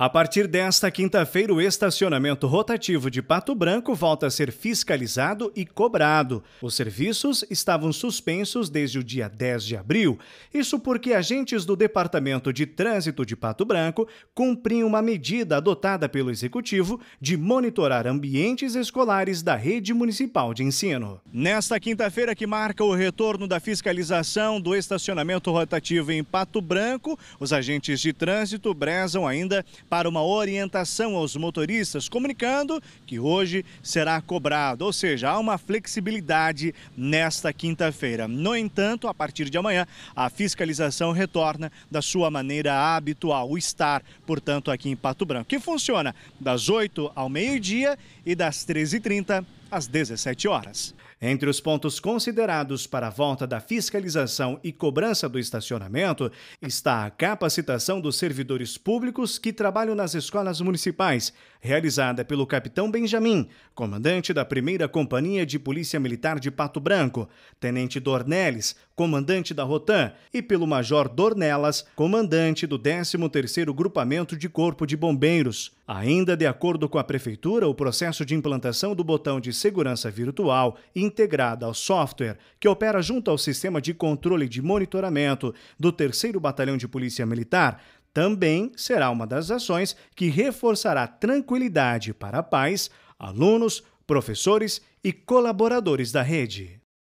A partir desta quinta-feira, o estacionamento rotativo de Pato Branco volta a ser fiscalizado e cobrado. Os serviços estavam suspensos desde o dia 10 de abril. Isso porque agentes do Departamento de Trânsito de Pato Branco cumpriam uma medida adotada pelo Executivo de monitorar ambientes escolares da rede municipal de ensino. Nesta quinta-feira, que marca o retorno da fiscalização do estacionamento rotativo em Pato Branco, os agentes de trânsito brezam ainda para uma orientação aos motoristas, comunicando que hoje será cobrado, ou seja, há uma flexibilidade nesta quinta-feira. No entanto, a partir de amanhã, a fiscalização retorna da sua maneira habitual, o estar, portanto, aqui em Pato Branco, que funciona das 8 ao meio-dia e das 13h30 às 17 horas. Entre os pontos considerados para a volta da fiscalização e cobrança do estacionamento está a capacitação dos servidores públicos que trabalham nas escolas municipais, realizada pelo capitão Benjamin, comandante da 1 Companhia de Polícia Militar de Pato Branco, tenente Dornelles, comandante da Rotan, e pelo major Dornelas, comandante do 13º Grupamento de Corpo de Bombeiros. Ainda de acordo com a Prefeitura, o processo de implantação do botão de segurança virtual integrado ao software que opera junto ao sistema de controle de monitoramento do 3 Batalhão de Polícia Militar também será uma das ações que reforçará tranquilidade para pais, alunos, professores e colaboradores da rede.